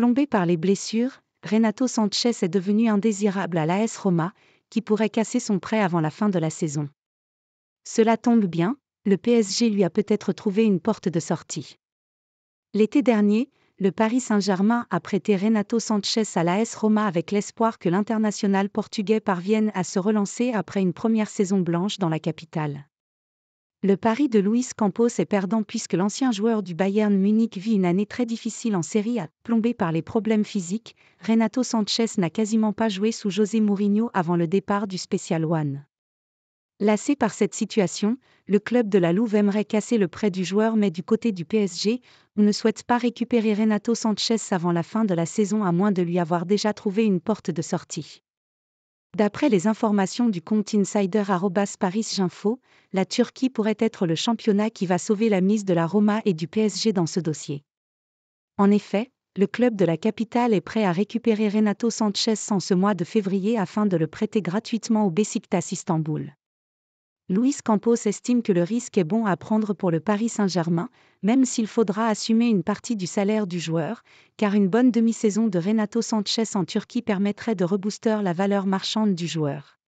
Plombé par les blessures, Renato Sanchez est devenu indésirable à l'AS Roma, qui pourrait casser son prêt avant la fin de la saison. Cela tombe bien, le PSG lui a peut-être trouvé une porte de sortie. L'été dernier, le Paris Saint-Germain a prêté Renato Sanchez à l'AS Roma avec l'espoir que l'international portugais parvienne à se relancer après une première saison blanche dans la capitale. Le pari de Luis Campos est perdant puisque l'ancien joueur du Bayern Munich vit une année très difficile en Série A, plombé par les problèmes physiques. Renato Sanchez n'a quasiment pas joué sous José Mourinho avant le départ du Special One. Lassé par cette situation, le club de la Louve aimerait casser le prêt du joueur mais du côté du PSG, on ne souhaite pas récupérer Renato Sanchez avant la fin de la saison à moins de lui avoir déjà trouvé une porte de sortie. D'après les informations du compte insider la Turquie pourrait être le championnat qui va sauver la mise de la Roma et du PSG dans ce dossier. En effet, le club de la capitale est prêt à récupérer Renato Sanchez en ce mois de février afin de le prêter gratuitement au Besiktas Istanbul. Luis Campos estime que le risque est bon à prendre pour le Paris Saint-Germain, même s'il faudra assumer une partie du salaire du joueur, car une bonne demi-saison de Renato Sanchez en Turquie permettrait de rebooster la valeur marchande du joueur.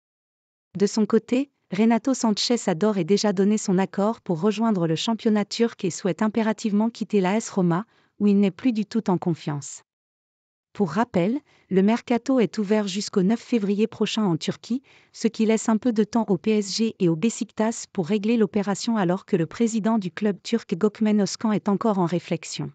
De son côté, Renato Sanchez adore et déjà donné son accord pour rejoindre le championnat turc et souhaite impérativement quitter la S Roma, où il n'est plus du tout en confiance. Pour rappel, le mercato est ouvert jusqu'au 9 février prochain en Turquie, ce qui laisse un peu de temps au PSG et au Besiktas pour régler l'opération alors que le président du club turc Gokmen Oskan est encore en réflexion.